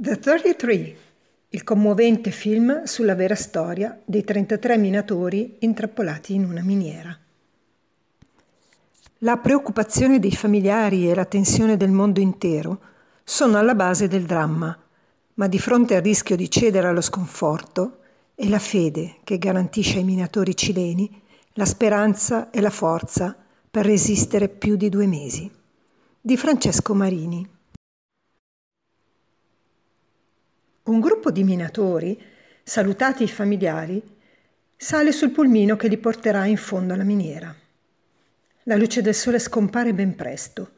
The 33, il commovente film sulla vera storia dei 33 minatori intrappolati in una miniera. La preoccupazione dei familiari e la tensione del mondo intero sono alla base del dramma, ma di fronte al rischio di cedere allo sconforto è la fede che garantisce ai minatori cileni la speranza e la forza per resistere più di due mesi. Di Francesco Marini. Un gruppo di minatori, salutati i familiari, sale sul pulmino che li porterà in fondo alla miniera. La luce del sole scompare ben presto.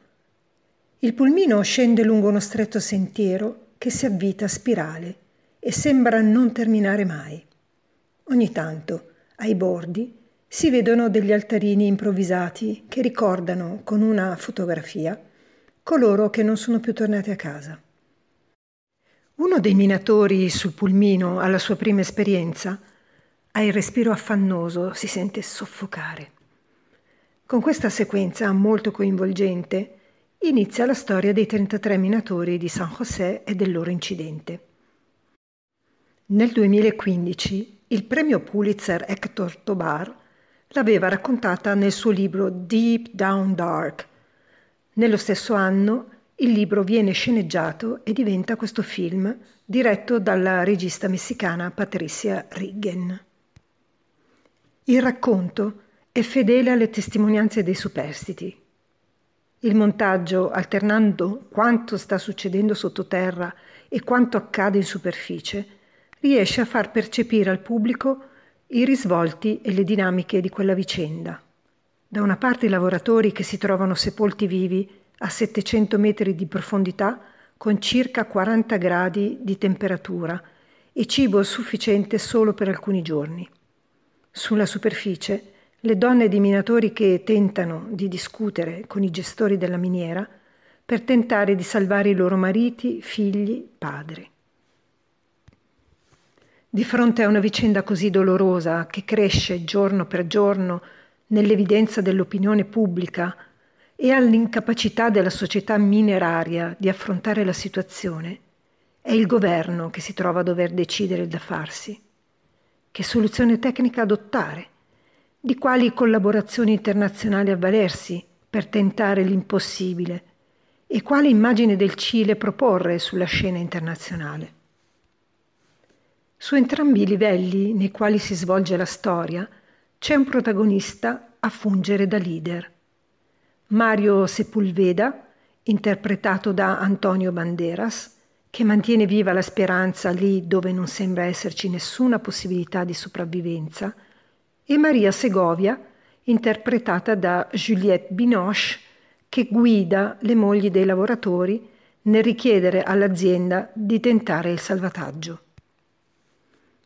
Il pulmino scende lungo uno stretto sentiero che si avvita a spirale e sembra non terminare mai. Ogni tanto, ai bordi, si vedono degli altarini improvvisati che ricordano con una fotografia coloro che non sono più tornati a casa. Uno dei minatori sul pulmino alla sua prima esperienza ha il respiro affannoso, si sente soffocare. Con questa sequenza molto coinvolgente inizia la storia dei 33 minatori di San José e del loro incidente. Nel 2015 il premio Pulitzer Hector Tobar l'aveva raccontata nel suo libro Deep Down Dark. Nello stesso anno il libro viene sceneggiato e diventa questo film, diretto dalla regista messicana Patricia Riggen. Il racconto è fedele alle testimonianze dei superstiti. Il montaggio, alternando quanto sta succedendo sottoterra e quanto accade in superficie, riesce a far percepire al pubblico i risvolti e le dinamiche di quella vicenda. Da una parte i lavoratori che si trovano sepolti vivi a 700 metri di profondità con circa 40 gradi di temperatura e cibo sufficiente solo per alcuni giorni. Sulla superficie, le donne di minatori che tentano di discutere con i gestori della miniera per tentare di salvare i loro mariti, figli, padri. Di fronte a una vicenda così dolorosa che cresce giorno per giorno nell'evidenza dell'opinione pubblica, e all'incapacità della società mineraria di affrontare la situazione, è il governo che si trova a dover decidere il da farsi, che soluzione tecnica adottare, di quali collaborazioni internazionali avvalersi per tentare l'impossibile e quale immagine del Cile proporre sulla scena internazionale. Su entrambi i livelli nei quali si svolge la storia c'è un protagonista a fungere da leader Mario Sepulveda, interpretato da Antonio Banderas, che mantiene viva la speranza lì dove non sembra esserci nessuna possibilità di sopravvivenza, e Maria Segovia, interpretata da Juliette Binoche, che guida le mogli dei lavoratori nel richiedere all'azienda di tentare il salvataggio.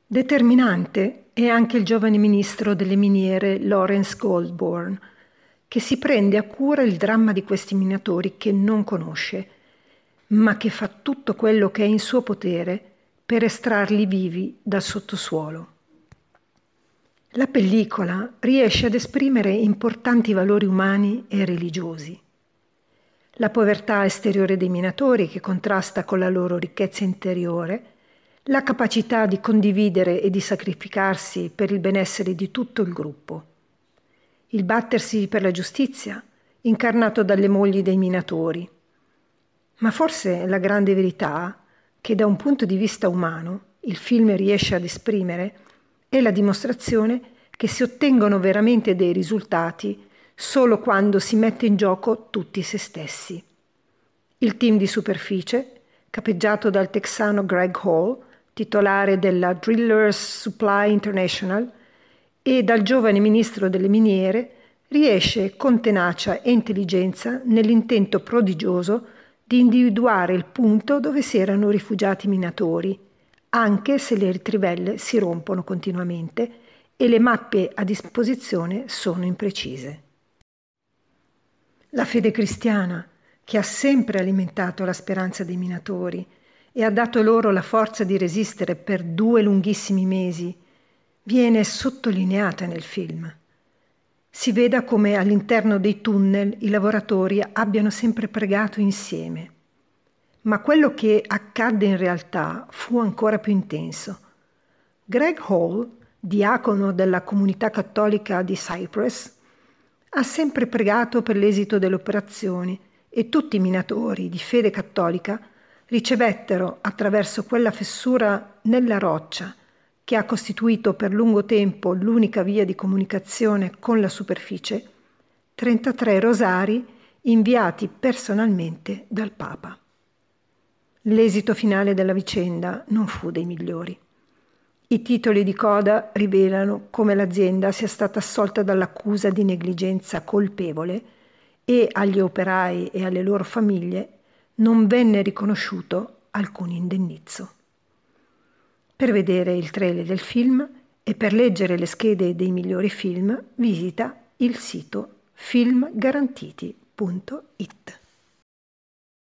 Determinante è anche il giovane ministro delle miniere Lawrence Goldborn, che si prende a cura il dramma di questi minatori che non conosce, ma che fa tutto quello che è in suo potere per estrarli vivi dal sottosuolo. La pellicola riesce ad esprimere importanti valori umani e religiosi. La povertà esteriore dei minatori che contrasta con la loro ricchezza interiore, la capacità di condividere e di sacrificarsi per il benessere di tutto il gruppo il battersi per la giustizia, incarnato dalle mogli dei minatori. Ma forse la grande verità che da un punto di vista umano il film riesce ad esprimere è la dimostrazione che si ottengono veramente dei risultati solo quando si mette in gioco tutti se stessi. Il team di superficie, capeggiato dal texano Greg Hall, titolare della Drillers Supply International, e dal giovane ministro delle miniere, riesce con tenacia e intelligenza nell'intento prodigioso di individuare il punto dove si erano rifugiati i minatori, anche se le ritrivelle si rompono continuamente e le mappe a disposizione sono imprecise. La fede cristiana, che ha sempre alimentato la speranza dei minatori e ha dato loro la forza di resistere per due lunghissimi mesi, viene sottolineata nel film. Si veda come all'interno dei tunnel i lavoratori abbiano sempre pregato insieme. Ma quello che accadde in realtà fu ancora più intenso. Greg Hall, diacono della comunità cattolica di Cyprus, ha sempre pregato per l'esito delle operazioni e tutti i minatori di fede cattolica ricevettero attraverso quella fessura nella roccia che ha costituito per lungo tempo l'unica via di comunicazione con la superficie, 33 rosari inviati personalmente dal Papa. L'esito finale della vicenda non fu dei migliori. I titoli di coda rivelano come l'azienda sia stata assolta dall'accusa di negligenza colpevole e agli operai e alle loro famiglie non venne riconosciuto alcun indennizzo. Per vedere il trailer del film e per leggere le schede dei migliori film visita il sito filmgarantiti.it.